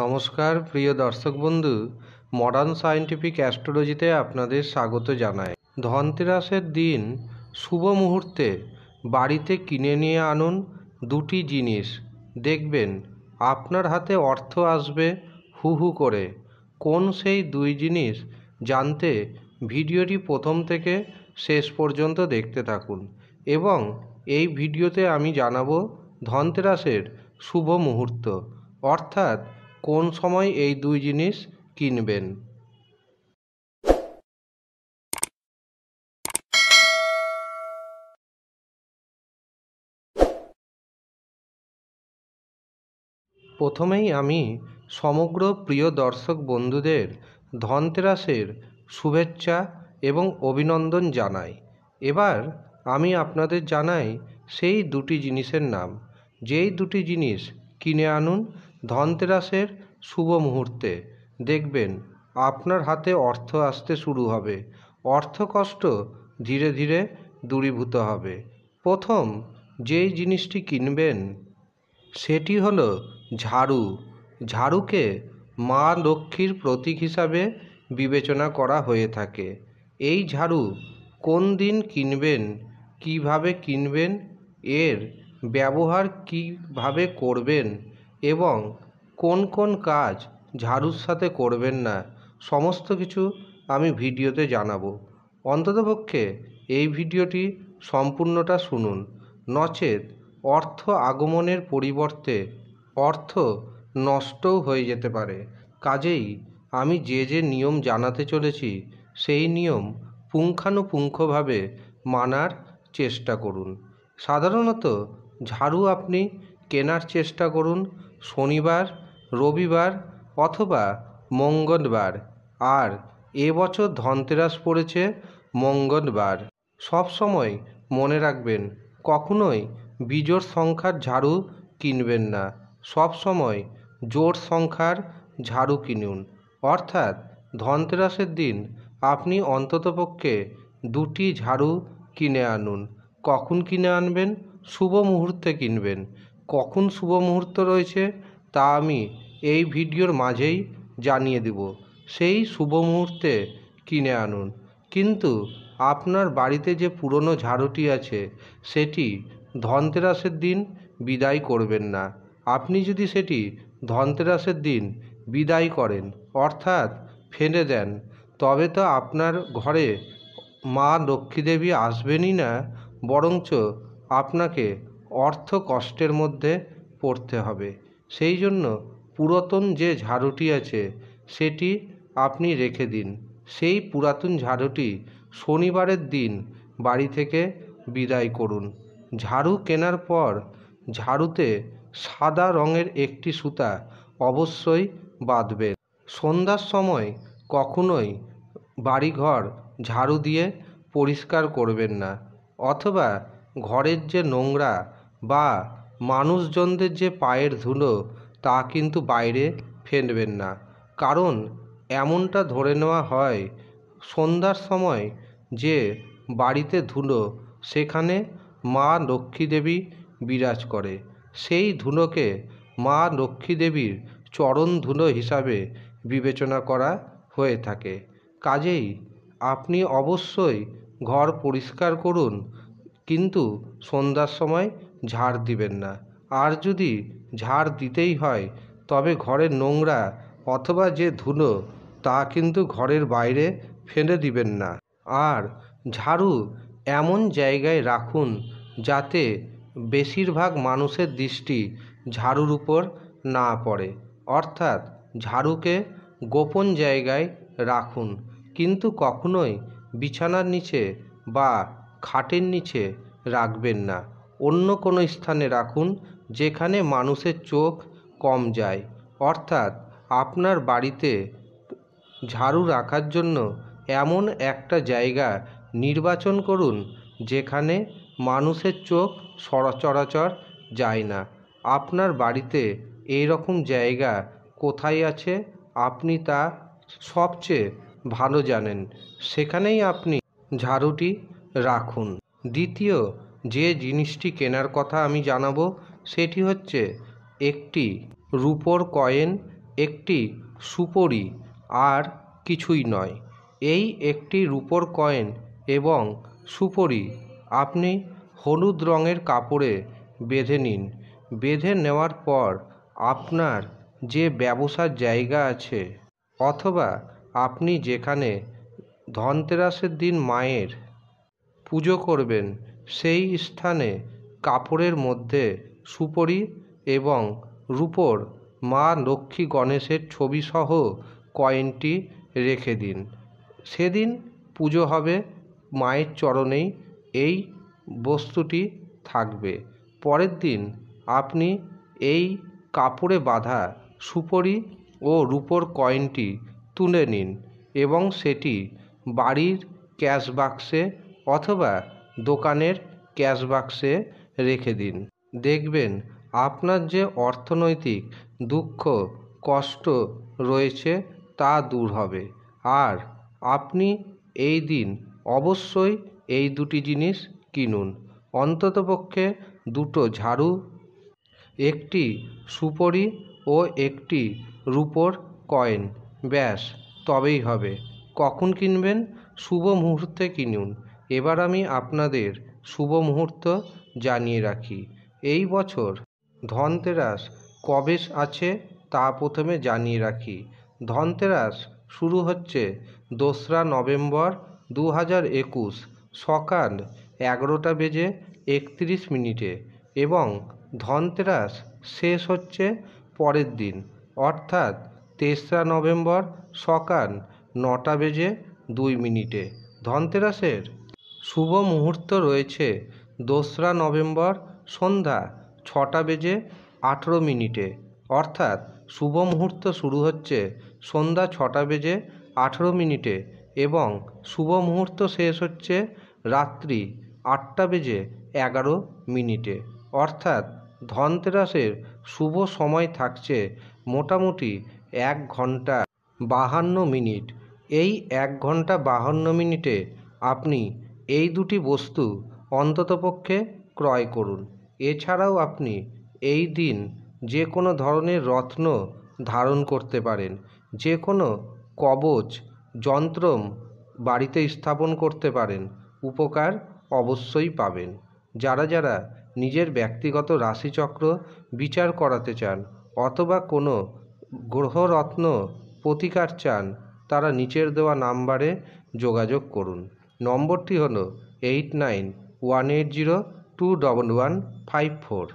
নমস্কার প্রিয় দর্শক বন্ধু মডার্ন সায়েন্টিফিক অ্যাস্ট্রোলজিতে আপনাদের স্বাগত জানায় ধনতেরাসের দিন শুভ মুহূর্তে বাড়িতে কিনে নিয়ে আনুন দুটি জিনিস দেখবেন আপনার হাতে অর্থ আসবে হু হু করে কোন সেই দুই জিনিস জানতে ভিডিওটি প্রথম থেকে শেষ পর্যন্ত দেখতে থাকুন এবং এই ভিডিওতে আমি জানাবো ধনতেরাসের শুভ মুহূর্ত অর্থাৎ কোন সময় এই দুই জিনিস কিনবেন প্রথমেই আমি সমগ্র প্রিয় দর্শক বন্ধুদের ধনতেরাসের শুভেচ্ছা এবং অভিনন্দন জানাই এবার আমি আপনাদের জানাই সেই দুটি জিনিসের নাম যেই দুটি জিনিস কিনে আনুন ধনতেরাসের শুভ মুহূর্তে দেখবেন আপনার হাতে অর্থ আসতে শুরু হবে অর্থকষ্ট ধীরে ধীরে দূরীভূত হবে প্রথম যেই জিনিসটি কিনবেন সেটি হল ঝাড়ু ঝাড়ুকে মা লক্ষ্মীর প্রতীক হিসাবে বিবেচনা করা হয়ে থাকে এই ঝাড়ু কোন দিন কিনবেন কিভাবে কিনবেন এর ব্যবহার কিভাবে করবেন এবং কোন কোন কাজ ঝাড়ুর সাথে করবেন না সমস্ত কিছু আমি ভিডিওতে জানাবো অন্ততপক্ষে এই ভিডিওটি সম্পূর্ণটা শুনুন নচেত অর্থ আগমনের পরিবর্তে অর্থ নষ্টও হয়ে যেতে পারে কাজেই আমি যে যে নিয়ম জানাতে চলেছি সেই নিয়ম পুঙ্খানুপুঙ্খভাবে মানার চেষ্টা করুন সাধারণত ঝাড়ু আপনি কেনার চেষ্টা করুন শনিবার রবিবার অথবা মঙ্গলবার আর এবছর ধনতেরাস পড়েছে মঙ্গলবার সব সময় মনে রাখবেন কখনোই বিজোড় সংখ্যার ঝাড়ু কিনবেন না সব সময় জোড় সংখ্যার ঝাড়ু কিনুন অর্থাৎ ধনতেরাসের দিন আপনি অন্ততপক্ষে দুটি ঝাড়ু কিনে আনুন কখন কিনে আনবেন শুভ মুহূর্তে কিনবেন কখন শুভ মুহূর্ত রয়েছে তা আমি এই ভিডিওর মাঝেই জানিয়ে দেবো সেই শুভ মুহূর্তে কিনে আনুন কিন্তু আপনার বাড়িতে যে পুরনো ঝাড়ুটি আছে সেটি ধনতেরাসের দিন বিদায় করবেন না আপনি যদি সেটি ধনতেরাসের দিন বিদায় করেন অর্থাৎ ফেলে দেন তবে তো আপনার ঘরে মা লক্ষ্মীদেবী আসবেনই না বরঞ্চ আপনাকে অর্থ কষ্টের মধ্যে পড়তে হবে সেই জন্য পুরাতন যে ঝাড়ুটি আছে সেটি আপনি রেখে দিন সেই পুরাতন ঝাড়ুটি শনিবারের দিন বাড়ি থেকে বিদায় করুন ঝাড়ু কেনার পর ঝাড়ুতে সাদা রঙের একটি সুতা অবশ্যই বাঁধবে সন্ধ্যার সময় কখনোই বাড়িঘর ঝাড়ু দিয়ে পরিষ্কার করবেন না অথবা ঘরের যে নোংরা বা মানুষজনদের যে পায়ের ধুলো তা কিন্তু বাইরে ফেলবেন না কারণ এমনটা ধরে নেওয়া হয় সন্ধ্যার সময় যে বাড়িতে ধুলো সেখানে মা লক্ষ্মী দেবী বিরাজ করে সেই ধুলোকে মা লক্ষ্মী দেবীর চরণ ধুলো হিসাবে বিবেচনা করা হয়ে থাকে কাজেই আপনি অবশ্যই ঘর পরিষ্কার করুন কিন্তু সন্ধ্যার সময় ঝাড় দিবেন না আর যদি ঝাড় দিতেই হয় তবে ঘরের নোংরা অথবা যে ধুলো তা কিন্তু ঘরের বাইরে ফেলে দিবেন না আর ঝাড়ু এমন জায়গায় রাখুন যাতে বেশিরভাগ মানুষের দৃষ্টি ঝাড়ুর উপর না পড়ে অর্থাৎ ঝাড়ুকে গোপন জায়গায় রাখুন কিন্তু কখনোই বিছানার নিচে বা খাটের নিচে রাখবেন না অন্য কোনো স্থানে রাখুন যেখানে মানুষের চোখ কম যায় অর্থাৎ আপনার বাড়িতে ঝাড়ু রাখার জন্য এমন একটা জায়গা নির্বাচন করুন যেখানে মানুষের চোখ সরাচরাচর যায় না আপনার বাড়িতে এই রকম জায়গা কোথায় আছে আপনি তা সবচেয়ে ভালো জানেন সেখানেই আপনি ঝাড়ুটি রাখুন দ্বিতীয় যে জিনিসটি কেনার কথা আমি জানাবো সেটি হচ্ছে একটি রুপোর কয়েন একটি সুপরি আর কিছুই নয় এই একটি রুপোর কয়েন এবং সুপরি আপনি হলুদ রঙের কাপড়ে বেঁধে নিন বেঁধে নেওয়ার পর আপনার যে ব্যবসার জায়গা আছে অথবা আপনি যেখানে ধনতেরাসের দিন মায়ের পুজো করবেন সেই স্থানে কাপড়ের মধ্যে সুপরি এবং রুপোর মা লক্ষ্মী গণেশের ছবিসহ কয়েনটি রেখে দিন সেদিন পুজো হবে মায়ের চরণেই এই বস্তুটি থাকবে পরের দিন আপনি এই কাপড়ে বাঁধা সুপরি ও রুপোর কয়েনটি তুলে নিন এবং সেটি বাড়ির ক্যাশ বাক্সে অথবা দোকানের ক্যাশ বাক্সে রেখে দিন দেখবেন আপনার যে অর্থনৈতিক দুঃখ কষ্ট রয়েছে তা দূর হবে আর আপনি এই দিন অবশ্যই এই দুটি জিনিস কিনুন অন্ততপক্ষে দুটো ঝাড়ু একটি সুপরি ও একটি রুপোর কয়েন ব্যাস তবেই হবে কখন কিনবেন শুভ মুহূর্তে কিনুন এবার আমি আপনাদের শুভ মুহূর্ত জানিয়ে রাখি এই বছর ধনতেরাস কবে আছে তা প্রথমে জানিয়ে রাখি ধনতেরাস শুরু হচ্ছে দোসরা নভেম্বর দু হাজার একুশ সকাল এগারোটা বেজে একত্রিশ মিনিটে এবং ধনতেরাস শেষ হচ্ছে পরের দিন অর্থাৎ তেসরা নভেম্বর সকাল নটা বেজে দুই মিনিটে ধনতেরাসের শুভ মুহূর্ত রয়েছে দোসরা নভেম্বর সন্ধ্যা ছটা বেজে আঠেরো মিনিটে অর্থাৎ শুভ মুহূর্ত শুরু হচ্ছে সন্ধ্যা ছটা বেজে আঠেরো মিনিটে এবং শুভ মুহূর্ত শেষ হচ্ছে রাত্রি আটটা বেজে এগারো মিনিটে অর্থাৎ ধনতেরাসের শুভ সময় থাকছে মোটামুটি এক ঘন্টা বাহান্ন মিনিট এই এক ঘন্টা বাহান্ন মিনিটে আপনি এই দুটি বস্তু অন্ততপক্ষে ক্রয় করুন এছাড়াও আপনি এই দিন যে কোনো ধরনের রত্ন ধারণ করতে পারেন যে কোনো কবচ যন্ত্রম বাড়িতে স্থাপন করতে পারেন উপকার অবশ্যই পাবেন যারা যারা নিজের ব্যক্তিগত রাশিচক্র বিচার করাতে চান অথবা কোনো গ্রহরত্ন প্রতিকার চান তারা নিচের দেওয়া নাম্বারে যোগাযোগ করুন নম্বরটি হল eight nine one eight zero two double one five four